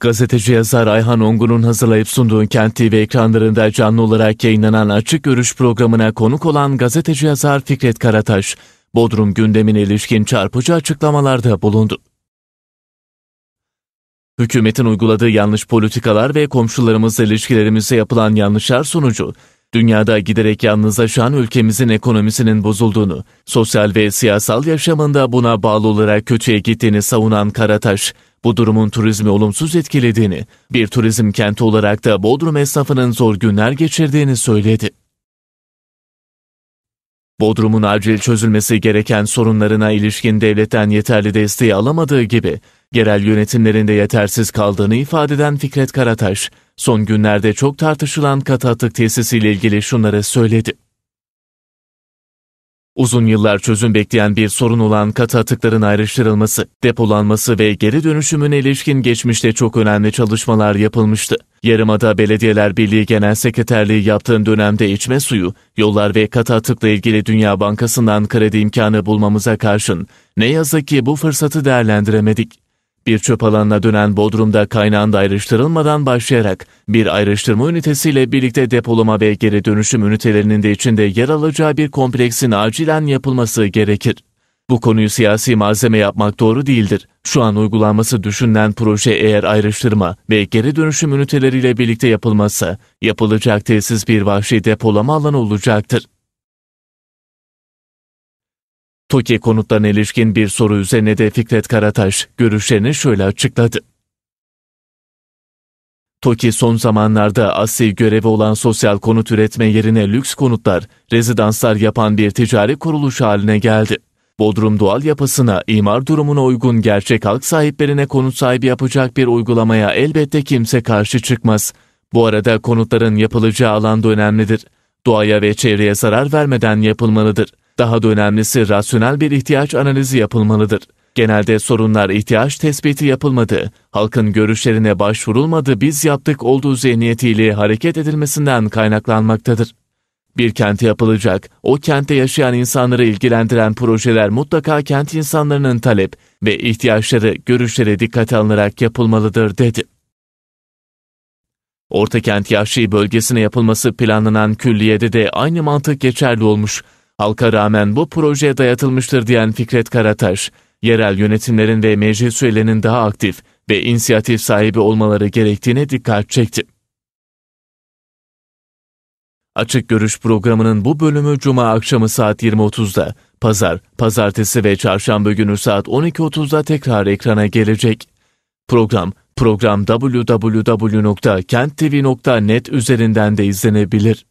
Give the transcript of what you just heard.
Gazeteci yazar Ayhan Ongun'un hazırlayıp sunduğu Kent TV ekranlarında canlı olarak yayınlanan Açık Görüş programına konuk olan gazeteci yazar Fikret Karataş, Bodrum gündemine ilişkin çarpıcı açıklamalarda bulundu. Hükümetin uyguladığı yanlış politikalar ve komşularımızla ilişkilerimize yapılan yanlışlar sonucu Dünyada giderek yalnızlaşan ülkemizin ekonomisinin bozulduğunu, sosyal ve siyasal yaşamında buna bağlı olarak kötüye gittiğini savunan Karataş, bu durumun turizmi olumsuz etkilediğini, bir turizm kenti olarak da Bodrum esnafının zor günler geçirdiğini söyledi. Bodrum'un acil çözülmesi gereken sorunlarına ilişkin devletten yeterli desteği alamadığı gibi, Yerel yönetimlerinde yetersiz kaldığını ifade eden Fikret Karataş, son günlerde çok tartışılan katı atık tesisiyle ilgili şunları söyledi. Uzun yıllar çözüm bekleyen bir sorun olan katı atıkların ayrıştırılması, depolanması ve geri dönüşümüne ilişkin geçmişte çok önemli çalışmalar yapılmıştı. Yarımada Belediyeler Birliği Genel Sekreterliği yaptığın dönemde içme suyu, yollar ve katı atıkla ilgili Dünya Bankası'ndan kredi imkanı bulmamıza karşın ne yazık ki bu fırsatı değerlendiremedik. Bir çöp alanına dönen Bodrum'da kaynağında ayrıştırılmadan başlayarak bir ayrıştırma ünitesiyle birlikte depolama ve geri dönüşüm ünitelerinin de içinde yer alacağı bir kompleksin acilen yapılması gerekir. Bu konuyu siyasi malzeme yapmak doğru değildir. Şu an uygulanması düşünülen proje eğer ayrıştırma ve geri dönüşüm üniteleriyle birlikte yapılmazsa, yapılacak telsiz bir vahşi depolama alanı olacaktır. TOKİ konutlarına ilişkin bir soru üzerine de Fikret Karataş görüşlerini şöyle açıkladı. TOKİ son zamanlarda asli görevi olan sosyal konut üretme yerine lüks konutlar, rezidanslar yapan bir ticari kuruluş haline geldi. Bodrum doğal yapısına, imar durumuna uygun gerçek halk sahiplerine konut sahibi yapacak bir uygulamaya elbette kimse karşı çıkmaz. Bu arada konutların yapılacağı alan da önemlidir. Doğaya ve çevreye zarar vermeden yapılmalıdır. Daha da önemlisi rasyonel bir ihtiyaç analizi yapılmalıdır. Genelde sorunlar ihtiyaç tespiti yapılmadı, halkın görüşlerine başvurulmadı, biz yaptık olduğu zihniyetiyle hareket edilmesinden kaynaklanmaktadır. Bir kente yapılacak, o kente yaşayan insanları ilgilendiren projeler mutlaka kent insanlarının talep ve ihtiyaçları, görüşleri dikkate alınarak yapılmalıdır dedi. Ortakent Yaşlı bölgesine yapılması planlanan külliyede de aynı mantık geçerli olmuş halka rağmen bu projeye dayatılmıştır diyen Fikret Karataş, yerel yönetimlerin ve meclis üyelerinin daha aktif ve inisiyatif sahibi olmaları gerektiğine dikkat çekti. Açık Görüş programının bu bölümü Cuma akşamı saat 20.30'da, Pazar, Pazartesi ve Çarşamba günü saat 12.30'da tekrar ekrana gelecek. Program, program www.kenttv.net üzerinden de izlenebilir.